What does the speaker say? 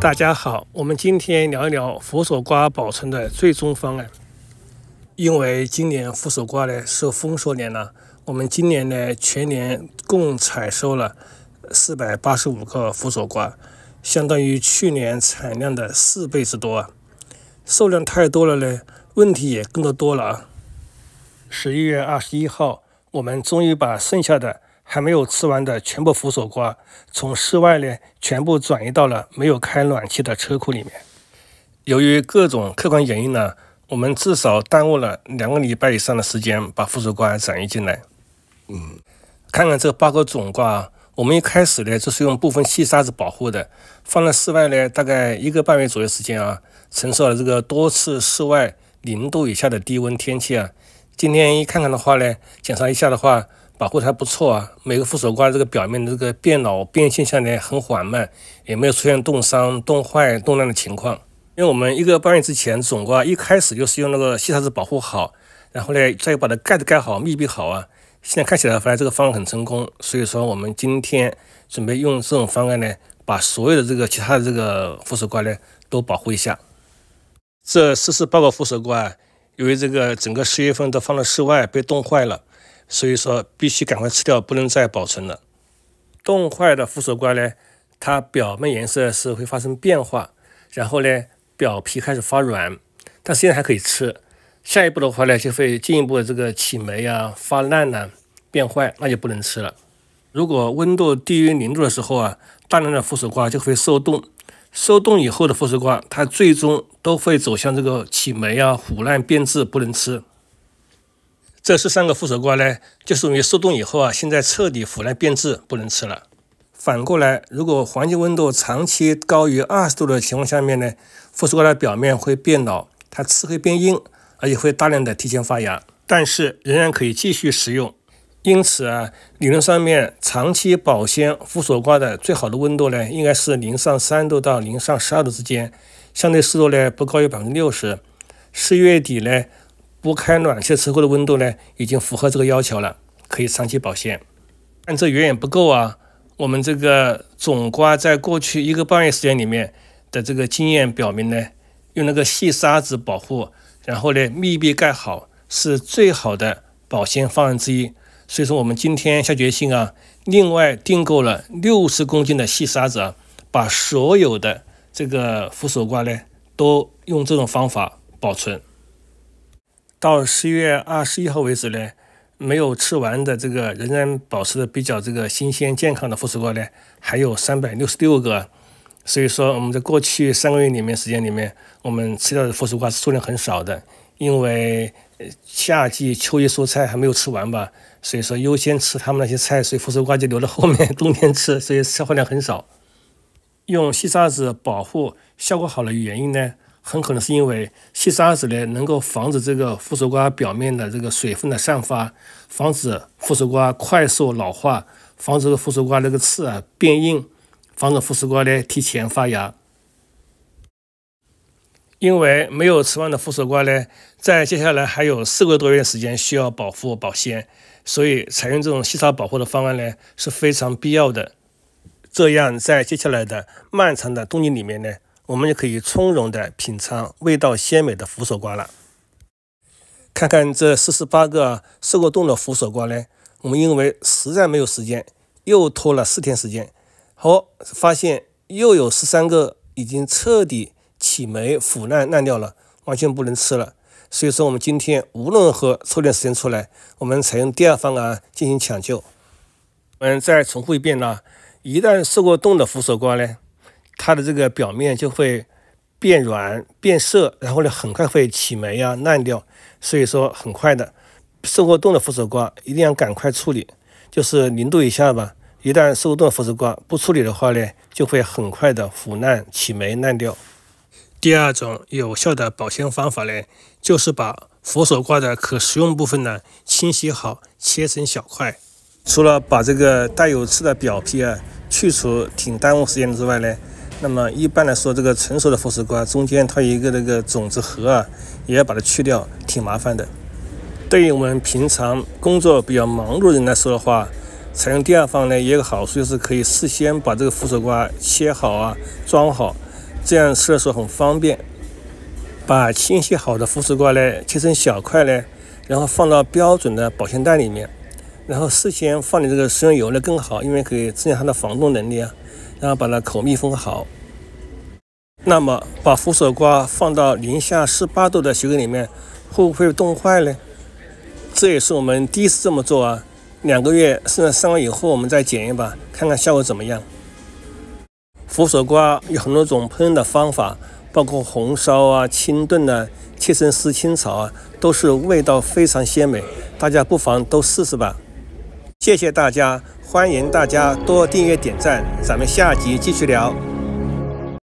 大家好，我们今天聊一聊佛手瓜保存的最终方案。因为今年佛手瓜呢是丰收年了，我们今年呢全年共采收了四百八十五个佛手瓜，相当于去年产量的四倍之多啊！数量太多了呢，问题也更多多了啊！十一月二十一号，我们终于把剩下的。还没有吃完的全部扶手瓜，从室外呢全部转移到了没有开暖气的车库里面。由于各种客观原因呢，我们至少耽误了两个礼拜以上的时间把扶手瓜转移进来。嗯，看看这八个种瓜，我们一开始呢就是用部分细沙子保护的，放在室外呢大概一个半月左右时间啊，承受了这个多次室外零度以下的低温天气啊。今天一看看的话呢，检查一下的话。保护的还不错啊，每个扶手瓜这个表面的这个变老变现下来很缓慢，也没有出现冻伤、冻坏、冻烂的情况。因为我们一个半月之前总瓜一开始就是用那个细沙子保护好，然后呢再把它盖子盖好、密闭好啊。现在看起来，反正这个方案很成功，所以说我们今天准备用这种方案呢，把所有的这个其他的这个扶手瓜呢都保护一下。这四十八个扶手瓜，由于这个整个十月份都放在室外被冻坏了。所以说必须赶快吃掉，不能再保存了。冻坏的腐手瓜呢，它表面颜色是会发生变化，然后呢表皮开始发软，它现在还可以吃。下一步的话呢，就会进一步的这个起霉呀、发烂呢、变坏，那就不能吃了。如果温度低于零度的时候啊，大量的腐手瓜就会受冻。受冻以后的腐手瓜，它最终都会走向这个起霉啊、腐烂变质，不能吃。这十三个扶手瓜呢，就是因为受冻以后啊，现在彻底腐烂变质，不能吃了。反过来，如果环境温度长期高于二十度的情况下面呢，扶手瓜的表面会变老，它吃会变硬，而且会大量的提前发芽，但是仍然可以继续食用。因此啊，理论上面长期保鲜扶手瓜的最好的温度呢，应该是零上三度到零上十二度之间，相对湿度呢不高于百分之六十。十一月底呢。不开暖气车库的温度呢，已经符合这个要求了，可以长期保鲜。但这远远不够啊！我们这个种瓜在过去一个半月时间里面的这个经验表明呢，用那个细沙子保护，然后呢密闭盖好，是最好的保鲜方案之一。所以说，我们今天下决心啊，另外订购了六十公斤的细沙子，啊，把所有的这个扶手瓜呢，都用这种方法保存。到十一月二十一号为止呢，没有吃完的这个仍然保持的比较这个新鲜健康的手瓜呢，还有三百六十六个。所以说我们在过去三个月里面时间里面，我们吃掉的手瓜数量很少的，因为夏季秋叶蔬菜还没有吃完吧，所以说优先吃他们那些菜，所以手瓜就留到后面 冬天吃，所以消耗量很少。用细沙子保护效果好的原因呢？很可能是因为细沙子呢，能够防止这个扶手瓜表面的这个水分的散发，防止扶手瓜快速老化，防止扶手瓜那个刺啊变硬，防止扶手瓜呢提前发芽。因为没有吃完的扶手瓜呢，在接下来还有四个多月时间需要保护保鲜，所以采用这种细沙保护的方案呢是非常必要的。这样在接下来的漫长的冬季里面呢。我们就可以从容的品尝味道鲜美的扶手瓜了。看看这四十八个受过冻的扶手瓜呢？我们因为实在没有时间，又拖了四天时间，好，发现又有十三个已经彻底起霉腐烂烂掉了，完全不能吃了。所以说，我们今天无论如何抽点时间出来，我们采用第二方案进行抢救。嗯，再重复一遍呢，一旦受过冻的扶手瓜呢？它的这个表面就会变软变色，然后呢，很快会起霉啊，烂掉。所以说，很快的，受过冻的佛手瓜一定要赶快处理。就是零度以下吧，一旦受冻的佛手瓜不处理的话呢，就会很快的腐烂、起霉、烂掉。第二种有效的保鲜方法呢，就是把佛手瓜的可食用部分呢清洗好，切成小块。除了把这个带有刺的表皮啊去除，挺耽误时间之外呢。那么一般来说，这个成熟的扶手瓜中间它有一个那个种子核啊，也要把它去掉，挺麻烦的。对于我们平常工作比较忙碌的人来说的话，采用第二方呢也有好处，就是可以事先把这个扶手瓜切好啊，装好，这样吃的时候很方便。把清洗好的扶手瓜呢切成小块呢，然后放到标准的保鲜袋里面。然后事先放点这个食用油呢更好，因为可以增强它的防冻能力啊。然后把它口密封好。那么把佛手瓜放到零下十八度的雪柜里面，会不会冻坏呢？这也是我们第一次这么做啊。两个月甚至三个月以后，我们再检验吧，看看效果怎么样。佛手瓜有很多种烹饪的方法，包括红烧啊、清炖啊、切成丝清炒啊，都是味道非常鲜美，大家不妨都试试吧。谢谢大家，欢迎大家多订阅、点赞，咱们下集继续聊。